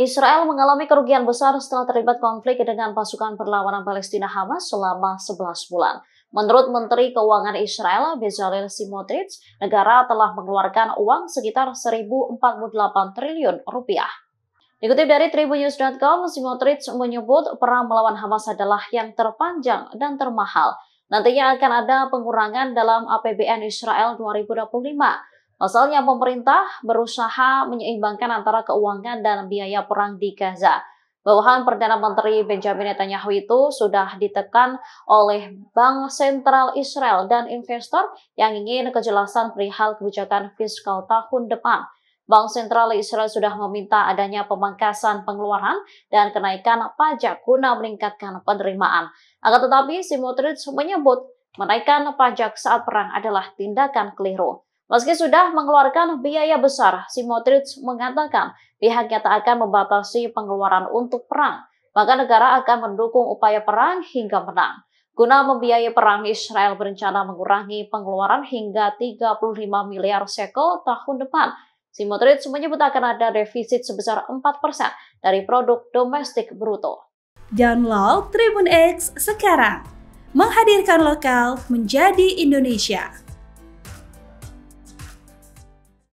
Israel mengalami kerugian besar setelah terlibat konflik dengan pasukan perlawanan Palestina Hamas selama 11 bulan. Menurut Menteri Keuangan Israel, Bezalel Simotrich, negara telah mengeluarkan uang sekitar 1.048 triliun rupiah. Dikutip dari tribunnews.com, Simotrich menyebut perang melawan Hamas adalah yang terpanjang dan termahal. Nantinya akan ada pengurangan dalam APBN Israel 2025. Pasalnya pemerintah berusaha menyeimbangkan antara keuangan dan biaya perang di Gaza. Bawahan Perdana Menteri Benjamin Netanyahu itu sudah ditekan oleh Bank Sentral Israel dan investor yang ingin kejelasan perihal kebijakan fiskal tahun depan. Bank Sentral Israel sudah meminta adanya pemangkasan pengeluaran dan kenaikan pajak guna meningkatkan penerimaan. Agar tetapi, Simotrich menyebut menaikkan pajak saat perang adalah tindakan keliru. Meski sudah mengeluarkan biaya besar, Simotrich mengatakan pihaknya tak akan membatasi pengeluaran untuk perang, maka negara akan mendukung upaya perang hingga menang. Guna membiayai perang, Israel berencana mengurangi pengeluaran hingga 35 miliar sekel tahun depan. Simotrich menyebut akan ada defisit sebesar 4% dari produk domestik bruto. Download Tribun X sekarang. Menghadirkan lokal menjadi Indonesia.